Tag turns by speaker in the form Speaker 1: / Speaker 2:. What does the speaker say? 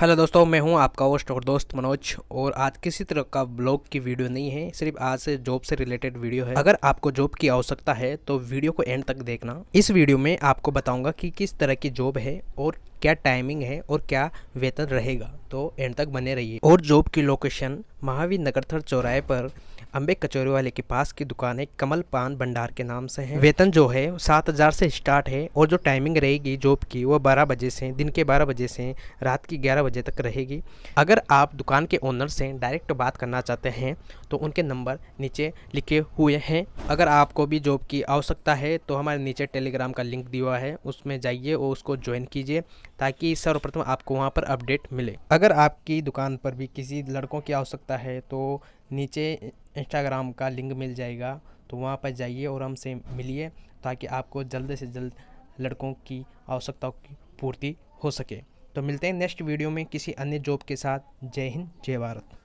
Speaker 1: hello दोस्तों मैं हूं आपका होस्ट और दोस्त मनोज और आज किसी तरह का ब्लॉग की वीडियो नहीं है सिर्फ आज से जॉब से रिलेटेड वीडियो है अगर आपको जॉब की आवश्यकता है तो वीडियो को एंड तक देखना इस वीडियो में आपको बताऊंगा कि किस तरह की जॉब है और क्या टाइमिंग है और क्या वेतन रहेगा तो एंड तक बने रहिए और जॉब की लोकेशन महावीर नगर थर चौराहे पर अम्बे कचौरी वाले के पास की दुकान है कमल पान भंडार के नाम से है वेतन जो है सात हज़ार से स्टार्ट है और जो टाइमिंग रहेगी जॉब की वो बारह बजे से दिन के बारह बजे से रात की ग्यारह बजे तक रहेगी अगर आप दुकान के ओनर से डायरेक्ट बात करना चाहते हैं तो उनके नंबर नीचे लिखे हुए हैं अगर आपको भी जॉब की आवश्यकता है तो हमारे नीचे टेलीग्राम का लिंक दिया है उसमें जाइए और उसको ज्वाइन कीजिए ताकि सर्वप्रथम आपको वहाँ पर अपडेट मिले अगर आपकी दुकान पर भी किसी लड़कों की आवश्यकता है तो नीचे इंस्टाग्राम का लिंक मिल जाएगा तो वहाँ पर जाइए और हमसे मिलिए ताकि आपको जल्द से जल्द लड़कों की आवश्यकताओं की पूर्ति हो सके तो मिलते हैं नेक्स्ट वीडियो में किसी अन्य जॉब के साथ जय हिंद जय भारत